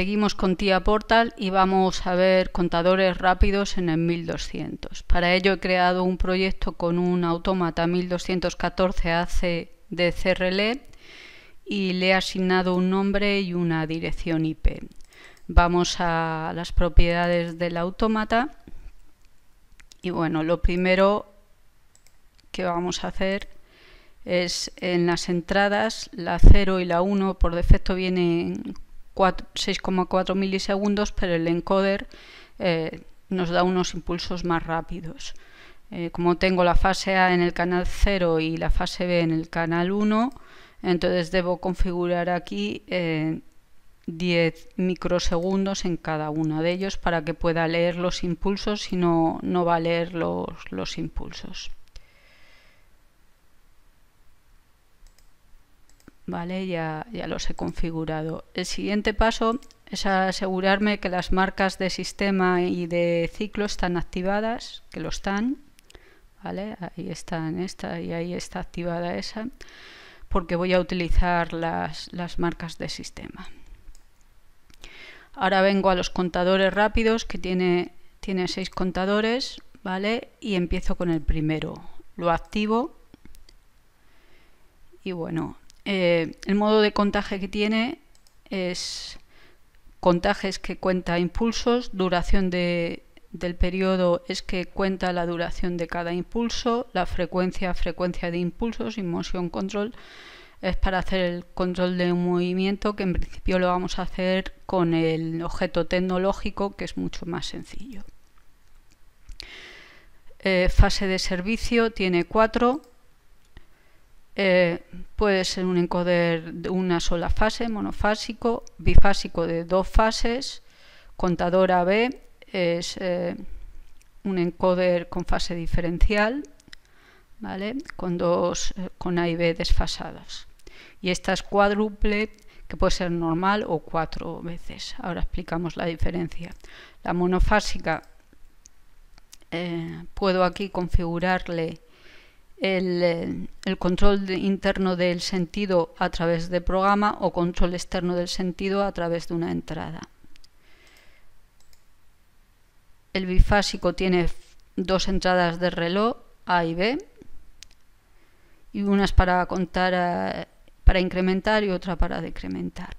Seguimos con Tía Portal y vamos a ver contadores rápidos en el 1200. Para ello he creado un proyecto con un autómata 1214 AC de CRL e, y le he asignado un nombre y una dirección IP. Vamos a las propiedades del autómata y bueno, lo primero que vamos a hacer es en las entradas, la 0 y la 1 por defecto vienen 6,4 milisegundos, pero el encoder eh, nos da unos impulsos más rápidos. Eh, como tengo la fase A en el canal 0 y la fase B en el canal 1, entonces debo configurar aquí 10 eh, microsegundos en cada uno de ellos para que pueda leer los impulsos y no, no va a leer los impulsos. Vale, ya, ya los he configurado. El siguiente paso es asegurarme que las marcas de sistema y de ciclo están activadas, que lo están. Vale, ahí están esta y ahí está activada esa, porque voy a utilizar las, las marcas de sistema. Ahora vengo a los contadores rápidos, que tiene, tiene seis contadores, ¿vale? Y empiezo con el primero. Lo activo y bueno, eh, el modo de contaje que tiene es contajes que cuenta impulsos, duración del periodo es que cuenta la duración de cada impulso, la frecuencia, frecuencia de impulsos y motion control es para hacer el control de un movimiento que en principio lo vamos a hacer con el objeto tecnológico que es mucho más sencillo. Eh, fase de servicio tiene cuatro eh, puede ser un encoder de una sola fase, monofásico, bifásico de dos fases, contadora B es eh, un encoder con fase diferencial, ¿vale? con dos, eh, con A y B desfasadas. Y esta es cuádruple, que puede ser normal o cuatro veces. Ahora explicamos la diferencia. La monofásica, puedo aquí configurarle eh, el, control interno del sentido a través de programa o control externo del sentido a través de una entrada. El bifásico tiene dos entradas de reloj A y B y unas para contar eh, para incrementar y otra para decrementar.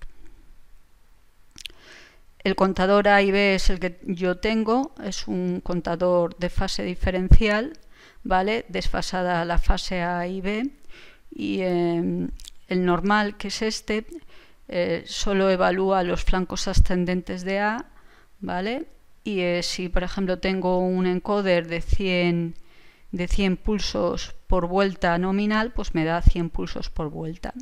El contador A y B es el que yo tengo, es un contador de fase diferencial ¿vale? Desfasada la fase A y B y em, el normal, que es este, eh, solo evalúa los flancos ascendentes de A, ¿vale? Y eh, si, por ejemplo, tengo un encoder de 100, de pulsos por vuelta nominal, pues me da 100 pulsos por vuelta.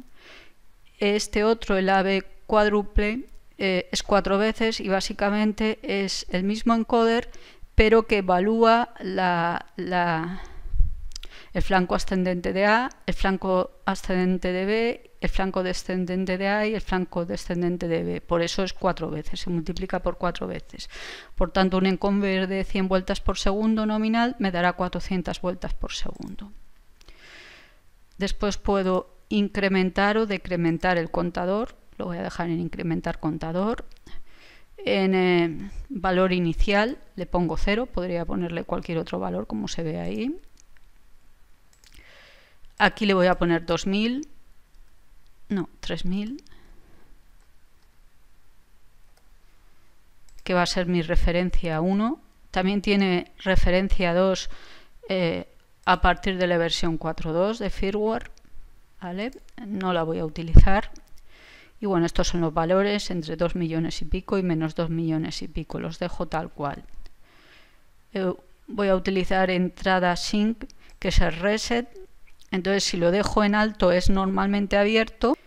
Este otro, el AB cuádruple, eh, es cuatro veces y básicamente es el mismo encoder pero que evalúa la, el flanco ascendente de A, el flanco ascendente de B, el flanco descendente de A y el flanco descendente de B. Por eso es cuatro veces, se multiplica por cuatro veces. Por tanto, un encombre de 100 vueltas por segundo nominal me dará 400 vueltas por segundo. Después puedo incrementar o decrementar el contador, lo voy a dejar en incrementar contador. En eh, valor inicial le pongo 0, podría ponerle cualquier otro valor como se ve ahí. Aquí le voy a poner 2000, no, 3000, que va a ser mi referencia 1. También tiene referencia 2 eh, a partir de la versión 4.2 de firmware, No la voy a utilizar, y bueno, estos son los valores entre 2 millones y pico y menos 2 millones y pico. Los dejo tal cual. Eh, voy a utilizar entrada sync, que es el reset. Entonces, si lo dejo en alto es normalmente abierto.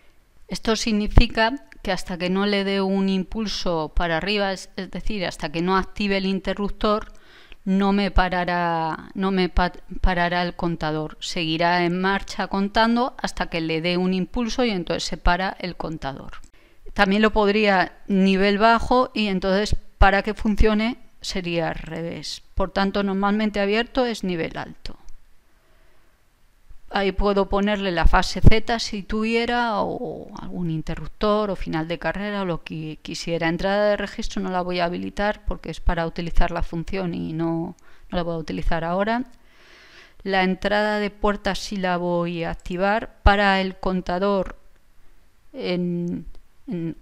Esto significa que hasta que no le dé un impulso para arriba, es decir, hasta que no active el interruptor, no me parará, no me parará el contador. Seguirá en marcha contando hasta que le dé un impulso y entonces se para el contador. También lo podría nivel bajo y entonces para que funcione sería al revés. Por tanto, normalmente abierto es nivel alto ahí puedo ponerle la fase Z si tuviera o algún interruptor o final de carrera o lo que quisiera. Entrada de registro no la voy a habilitar porque es para utilizar la función y no, la voy a utilizar ahora. La entrada de puerta sí la voy a activar. Para el contador,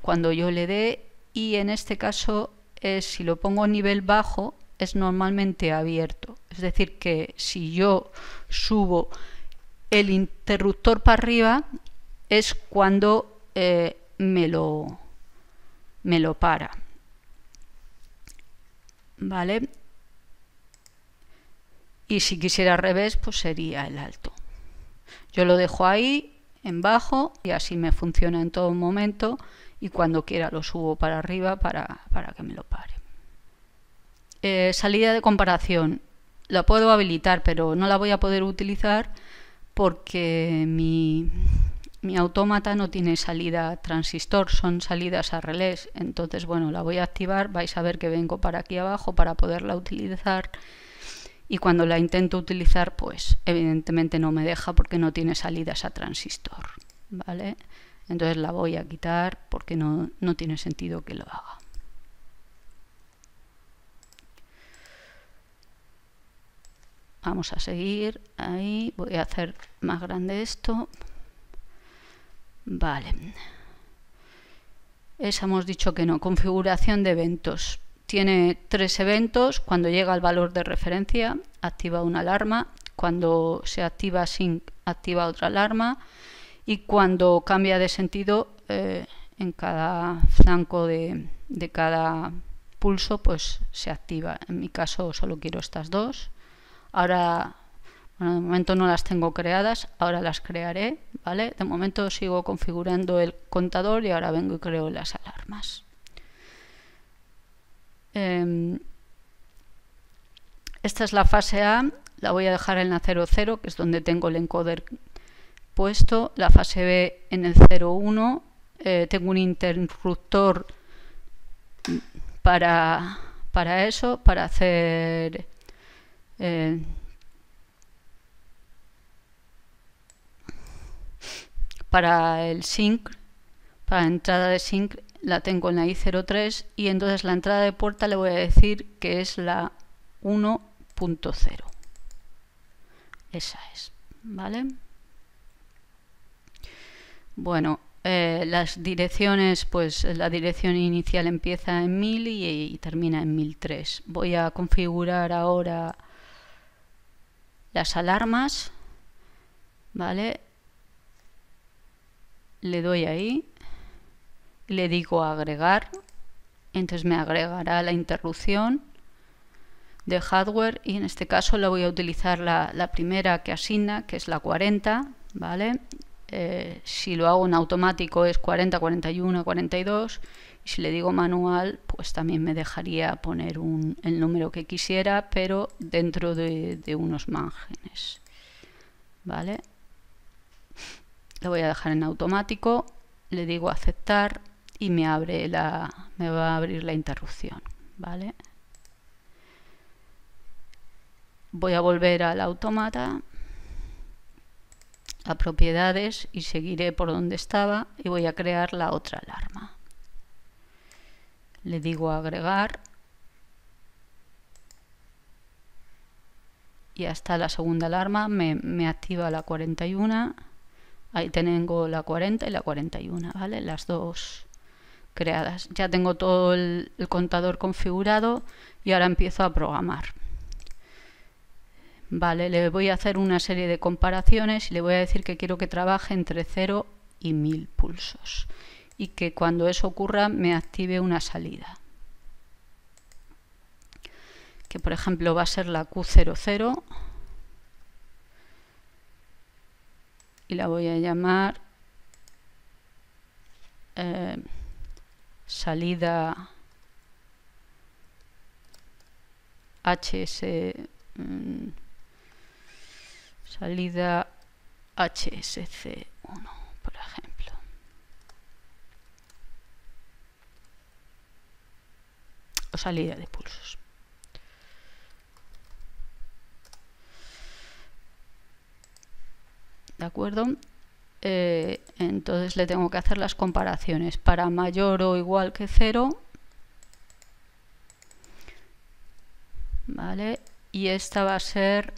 cuando yo le dé, y en este caso, si lo pongo a nivel bajo, es normalmente abierto. Es decir, que si yo subo el interruptor para arriba es cuando eh, me, lo, me lo para. ¿Vale? Y si quisiera al revés, pues sería el alto. Yo lo dejo ahí, en bajo, y así me funciona en todo momento. Y cuando quiera lo subo para arriba para, para que me lo pare. Eh, salida de comparación. La puedo habilitar, pero no la voy a poder utilizar porque mi, mi autómata no tiene salida transistor, son salidas a relés. Entonces, bueno, la voy a activar, vais a ver que vengo para aquí abajo para poderla utilizar. Y cuando la intento utilizar, pues evidentemente no me deja porque no tiene salidas a transistor. ¿Vale? Entonces la voy a quitar porque no, no tiene sentido que lo haga. vamos a seguir ahí voy a hacer más grande esto vale esa hemos dicho que no configuración de eventos tiene tres eventos cuando llega al valor de referencia activa una alarma cuando se activa sin activa otra alarma y cuando cambia de sentido eh, en cada flanco de, de cada pulso pues se activa en mi caso solo quiero estas dos Ahora, de momento no las tengo creadas, ahora las crearé, ¿vale? De momento sigo configurando el contador y ahora vengo y creo las alarmas. Em, esta es la fase A, la voy a dejar en la 00, que es donde tengo el encoder puesto, la fase B en el 01, eh, tengo un interruptor para, para eso, para hacer eh, para el sync, para la entrada de sync la tengo en la i03 y entonces la entrada de puerta le voy a decir que es la 1.0. Esa es, ¿vale? Bueno, eh, las direcciones, pues la dirección inicial empieza en 1000 y, y termina en 1003. Voy a configurar ahora las alarmas, ¿vale? Le doy ahí, le digo agregar, entonces me agregará la interrupción de hardware y en este caso la voy a utilizar la, la primera que asigna, que es la 40, ¿vale? Eh, si lo hago en automático es 40, 41, 42 si le digo manual, pues también me dejaría poner el número que quisiera, pero dentro de, unos márgenes. ¿Vale? Lo voy a dejar en automático, le digo aceptar y me, abre la, me va a abrir la interrupción. ¿Vale? voy a volver al automata a propiedades y seguiré por donde estaba y voy a crear la otra alarma le digo agregar y hasta la segunda alarma me, activa la 41 ahí tengo la 40 y la 41 vale las dos creadas ya tengo todo el, contador configurado y ahora empiezo a programar vale le voy a hacer una serie de comparaciones y le voy a decir que quiero que trabaje entre 0 y 1000 pulsos y que cuando eso ocurra me active una salida que por ejemplo va a ser la Q00 y la voy a llamar eh, salida HS mm, salida HSC1 o salida de pulsos. ¿De acuerdo? Eh, entonces le tengo que hacer las comparaciones. Para mayor o igual que cero ¿vale? Y esta va a ser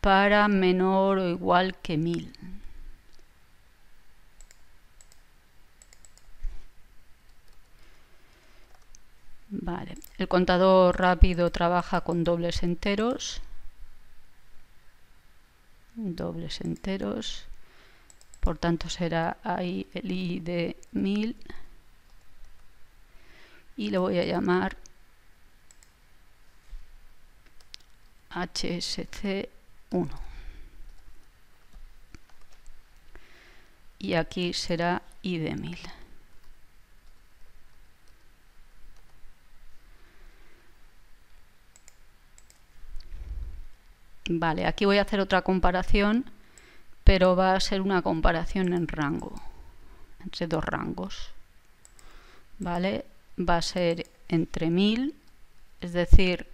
para menor o igual que 1000. Vale. El contador rápido trabaja con dobles enteros. Dobles enteros. Por tanto será ahí el i de 1000. Y le voy a llamar hsc1. Y aquí será i de 1000. Vale, aquí voy a hacer otra comparación, pero va a ser una comparación en rango, entre dos rangos. Vale, va a ser entre 1000, es decir,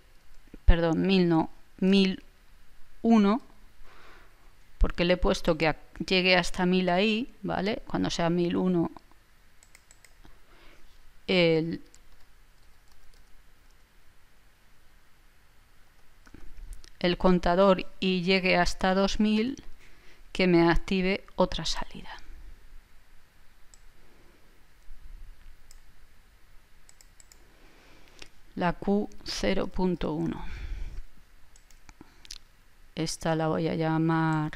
perdón, 1000 no, 1001, porque le he puesto que llegue hasta 1000 ahí, ¿vale? Cuando sea 1001, el, el contador y llegue hasta 2000, que me active otra salida. La Q0.1. Esta la voy a llamar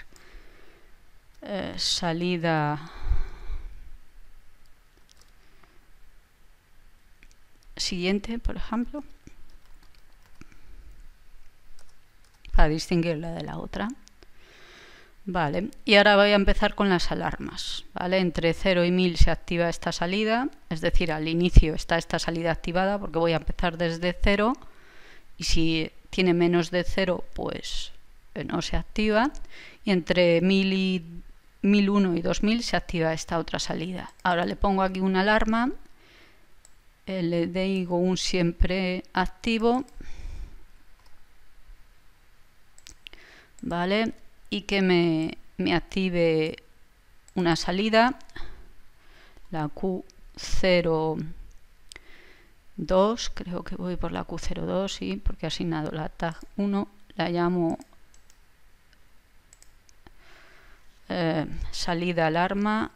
eh, salida siguiente, por ejemplo. distinguir distinguirla de la otra. Vale, y ahora voy a empezar con las alarmas. ¿vale? Entre 0 y 1000 se activa esta salida, es decir, al inicio está esta salida activada porque voy a empezar desde 0 y si tiene menos de 0 pues eh, no se activa y entre 1000 y 1001 y 2000 se activa esta otra salida. Ahora le pongo aquí una alarma, eh, le digo un siempre activo ¿vale? Y que me, active una salida, la Q02, creo que voy por la Q02, sí, porque he asignado la tag 1, la llamo eh, salida alarma,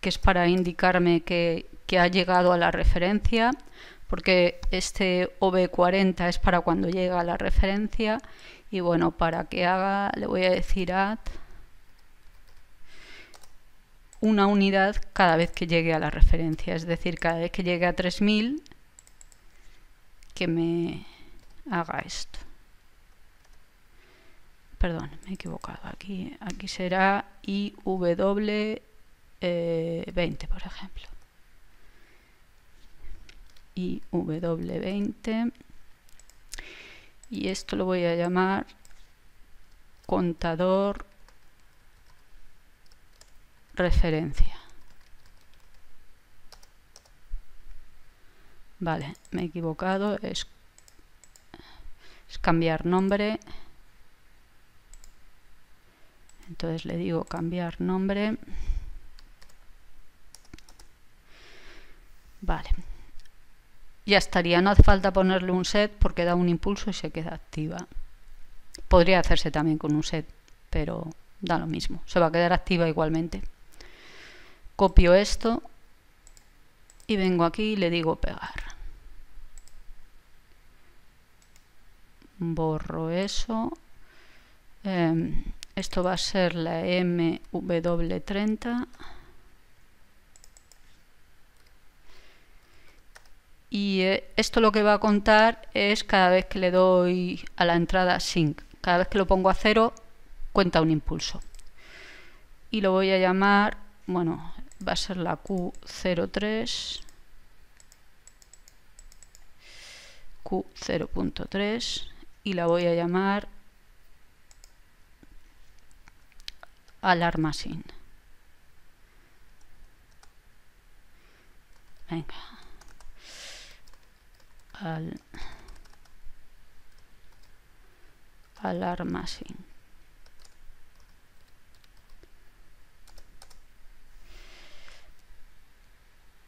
que es para indicarme que ha llegado a la referencia, porque este OB40 es para cuando llega la referencia y bueno, para que haga le voy a decir add una unidad cada vez que llegue a la referencia, es decir, cada vez que llegue a 3000 que me haga esto. Perdón, me he equivocado. Aquí, aquí será IW20, eh, por ejemplo y W20 y esto lo voy a llamar contador referencia vale, me he equivocado es, es cambiar nombre entonces le digo cambiar nombre Ya estaría, no hace falta ponerle un set porque da un impulso y se queda activa. Podría hacerse también con un set, pero da lo mismo, se va a quedar activa igualmente. Copio esto y vengo aquí y le digo pegar. Borro eso. Em, esto va a ser la MW30. y eh, esto lo que va a contar es cada vez que le doy a la entrada sync. Cada vez que lo pongo a cero, cuenta un impulso. Y lo voy a llamar, bueno, va a ser la Q03, Q0.3 y la voy a llamar alarma sin al alarma sin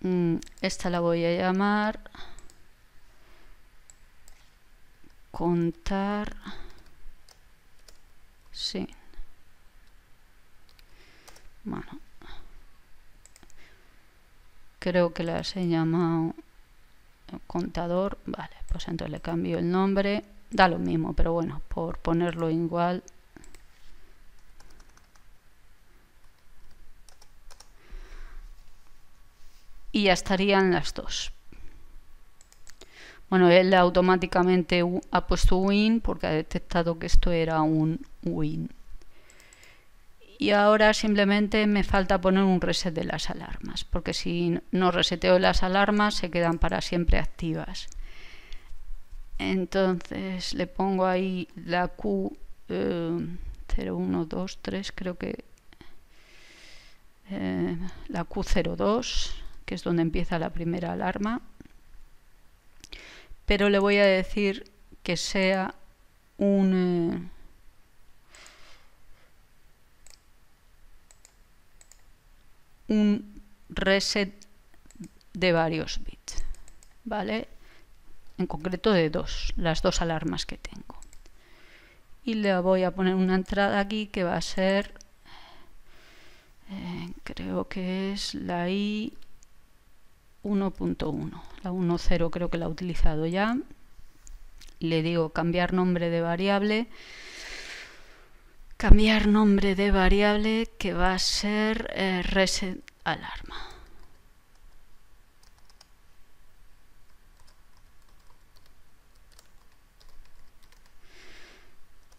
mm, esta la voy a llamar contar sin bueno creo que las he llamado contador, vale, pues entonces le cambio el nombre, da lo mismo, pero bueno, por ponerlo igual. Y ya estarían las dos. Bueno, él automáticamente ha puesto win porque ha detectado que esto era un win y ahora simplemente me falta poner un reset de las alarmas, porque si no reseteo las alarmas se quedan para siempre activas. Entonces le pongo ahí la Q 0123, eh, creo que eh, la Q02, que es donde empieza la primera alarma, pero le voy a decir que sea un... Eh, un reset de varios bits, ¿vale? En concreto de dos, las dos alarmas que tengo. Y le voy a poner una entrada aquí que va a ser, eh, creo que es la I 1.1, la 1.0 creo que la he utilizado ya. Le digo cambiar nombre de variable cambiar nombre de variable que va a ser eh, reset alarma.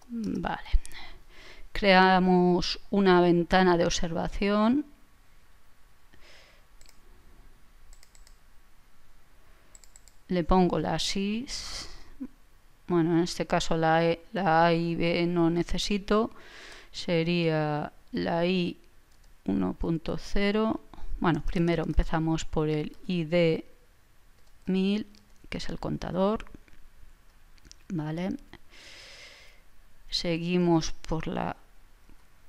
Vale. Creamos una ventana de observación. Le pongo la SIS bueno, en este caso la, e, la A y B no necesito, sería la I 1.0, bueno, primero empezamos por el ID 1000, que es el contador, ¿vale? Seguimos por la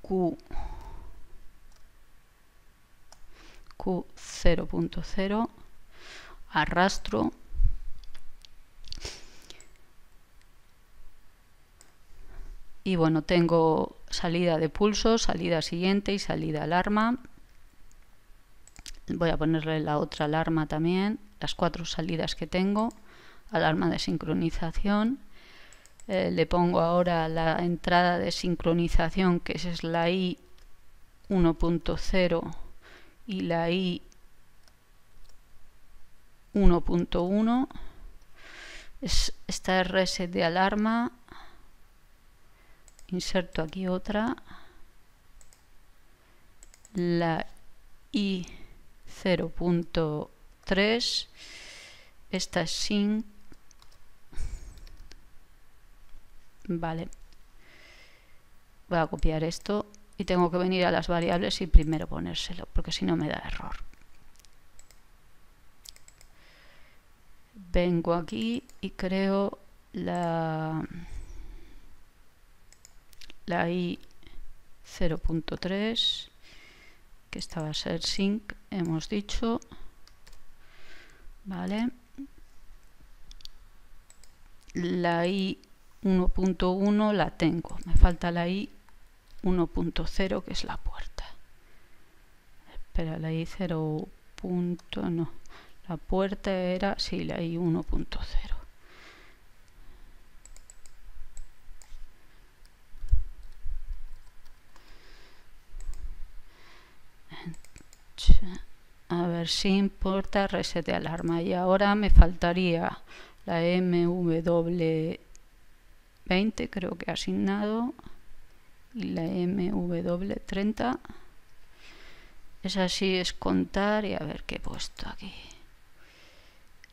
Q, Q 0.0, arrastro, y bueno, tengo salida de pulso, salida siguiente y salida alarma. Voy a ponerle la otra alarma también, las cuatro salidas que tengo, alarma de sincronización. Eh, le pongo ahora la entrada de sincronización que es la I 1.0 y la I 1.1. Es esta RS de alarma inserto aquí otra, la I 0.3, esta es sin, vale, voy a copiar esto y tengo que venir a las variables y primero ponérselo, porque si no me da error. Vengo aquí y creo la la I 0.3 que esta va a ser sync hemos dicho vale la I 1.1 la tengo me falta la I 1.0 que es la puerta espera la I 0. no la puerta era sí la I 1.0 a ver si importa reset de alarma y ahora me faltaría la MW20 creo que asignado y la MW30 es así es contar y a ver qué he puesto aquí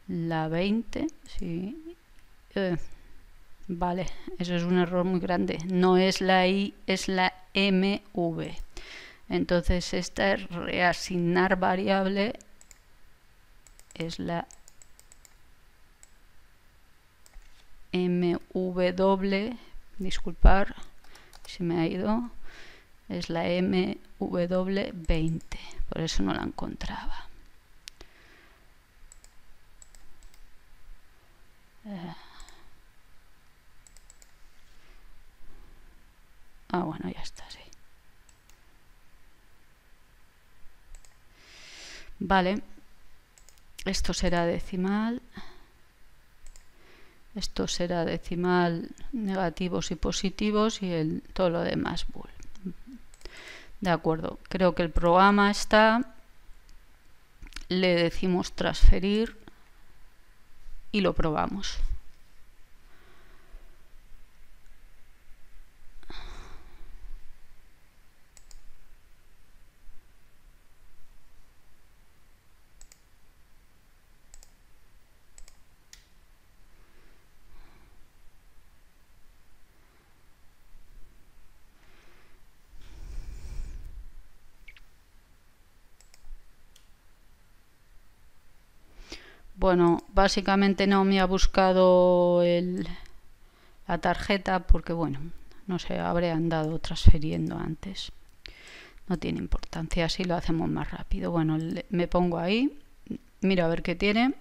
la 20 sí eh, vale eso es un error muy grande no es la I es la MV entonces esta es reasignar variable es la MW, disculpar, si me ha ido, es la MW20, por eso no la encontraba. Ah, bueno, ya está, sí. Vale. Esto será decimal. Esto será decimal, negativos y positivos y todo lo demás bool. De acuerdo, creo que el programa está. Le decimos transferir y lo probamos. Bueno, básicamente no me ha buscado la tarjeta porque, bueno, no se sé, habré andado transfiriendo antes. No tiene importancia, así lo hacemos más rápido. Bueno, me pongo ahí, miro a ver qué tiene.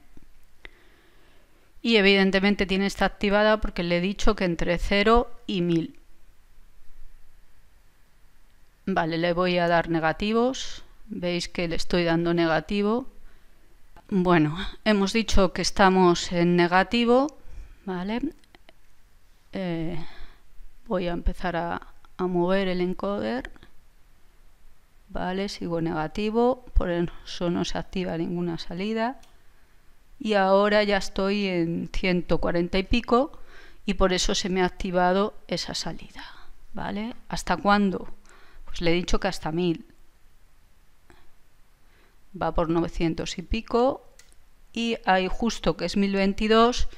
Y evidentemente tiene esta activada porque le he dicho que entre 0 y 1000. Vale, le voy a dar negativos. Veis que le estoy dando negativo bueno, hemos dicho que estamos en negativo, ¿vale? Eh, voy a empezar a, mover el encoder, ¿vale? Sigo negativo, por eso no se activa ninguna salida. Y ahora ya estoy en 140 y pico y por eso se me ha activado esa salida, ¿vale? ¿Hasta cuándo? Pues le he dicho que hasta 1000 va por 900 y pico y ahí justo que es 1022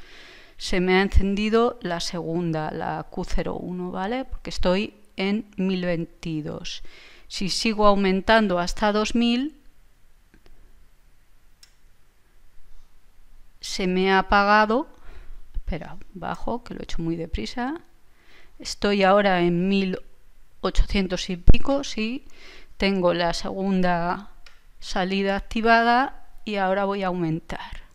se me ha encendido la segunda, la Q01, ¿vale? Porque estoy en 1022. Si sigo aumentando hasta 2000 se me ha apagado, espera, bajo que lo he hecho muy deprisa. Estoy ahora en 1800 y pico, sí. Tengo la segunda salida activada y ahora voy a aumentar.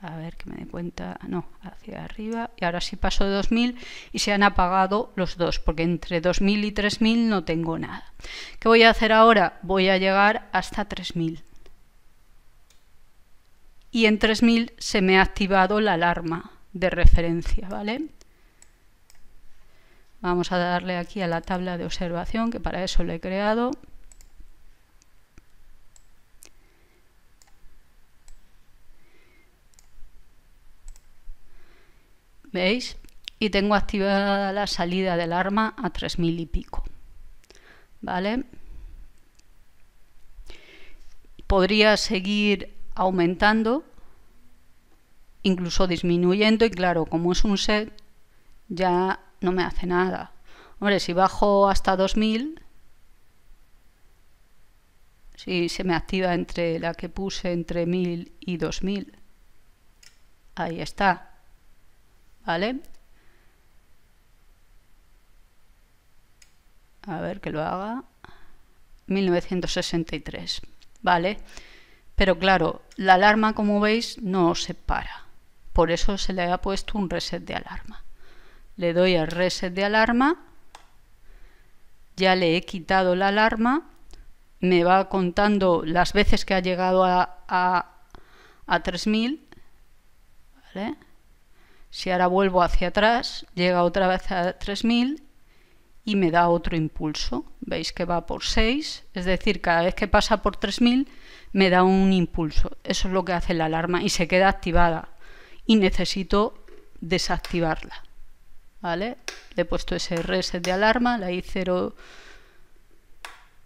A ver que me dé cuenta, no, hacia arriba. Y ahora sí paso de 2000 y se han apagado los dos, porque entre 2000 y 3000 no tengo nada. ¿Qué voy a hacer ahora? Voy a llegar hasta 3000. Y en 3000 se me ha activado la alarma de referencia, ¿vale? Vamos a darle aquí a la tabla de observación, que para eso lo he creado. ¿Veis? Y tengo activada la salida del arma a 3000 y pico. ¿Vale? Podría seguir aumentando, incluso disminuyendo, y claro, como es un set, ya no me hace nada. Hombre, si bajo hasta 2000, si se me activa entre la que puse entre 1000 y 2000. Ahí está. ¿Vale? A ver que lo haga. 1963. ¿Vale? Pero claro, la alarma, como veis, no se para. Por eso se le ha puesto un reset de alarma. Le doy al reset de alarma. Ya le he quitado la alarma. Me va contando las veces que ha llegado a, a, a 3000. ¿Vale? Si ahora vuelvo hacia atrás, llega otra vez a 3000 y me da otro impulso. Veis que va por 6, es decir, cada vez que pasa por 3000 me da un impulso. Eso es lo que hace la alarma y se queda activada y necesito desactivarla. ¿Vale? Le he puesto ese reset de alarma, la I0.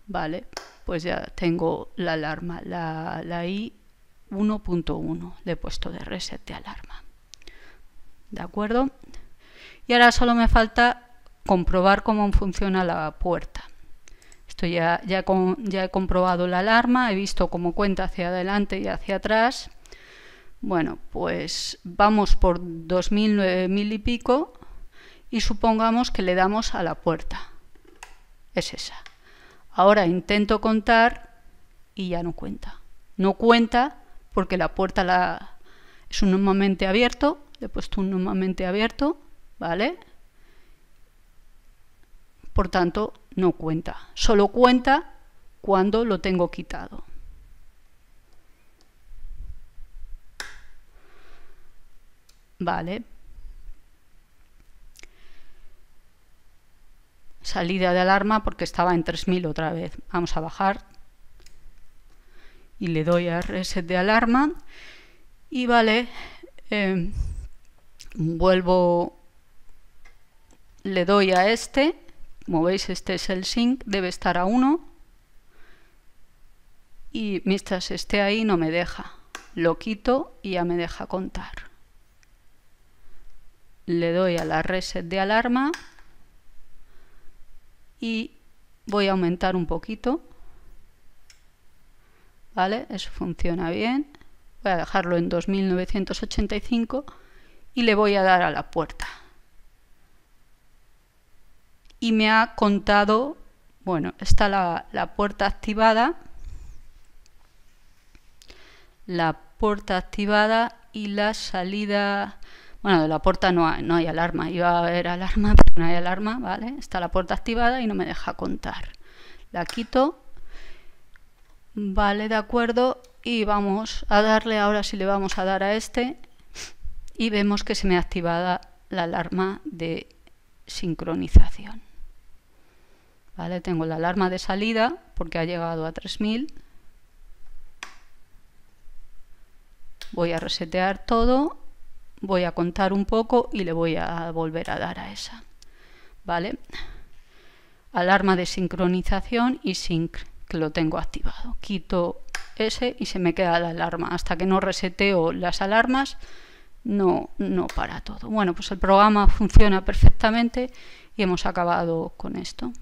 Vale, pues ya tengo la alarma, la, la I1.1 le he puesto de reset de alarma. ¿De acuerdo? Y ahora solo me falta comprobar cómo funciona la puerta. Esto ya, ya, he comprobado la alarma, he visto cómo cuenta hacia adelante y hacia atrás. Bueno, pues vamos por 2000, mil y pico y supongamos que le damos a la puerta. Es esa. Ahora intento contar y ya no cuenta. No cuenta porque la puerta la, es un momento abierto le he puesto un normalmente abierto, ¿vale? Por tanto, no cuenta. Solo cuenta cuando lo tengo quitado. Vale. Salida de alarma porque estaba en 3000 otra vez. Vamos a bajar. Y le doy a reset de alarma. Y vale. Eh, vuelvo, le doy a este, como veis este es el sync, debe estar a 1 y mientras esté ahí no me deja, lo quito y ya me deja contar. Le doy a la reset de alarma y voy a aumentar un poquito. ¿Vale? Eso funciona bien. Voy a dejarlo en 2985 y le voy a dar a la puerta. Y me ha contado, bueno, está la, puerta activada, la puerta activada y la salida, bueno, de la puerta no hay, no hay alarma, iba a haber alarma, pero no hay alarma, ¿vale? Está la puerta activada y no me deja contar. La quito, vale, de acuerdo, y vamos a darle, ahora si le vamos a dar a este, y vemos que se me ha activada la alarma de sincronización. ¿Vale? Tengo la alarma de salida porque ha llegado a 3000. Voy a resetear todo, voy a contar un poco y le voy a volver a dar a esa. ¿Vale? Alarma de sincronización y sync que lo tengo activado. Quito ese y se me queda la alarma. Hasta que no reseteo las alarmas, no, no para todo. Bueno, pues el programa funciona perfectamente y hemos acabado con esto.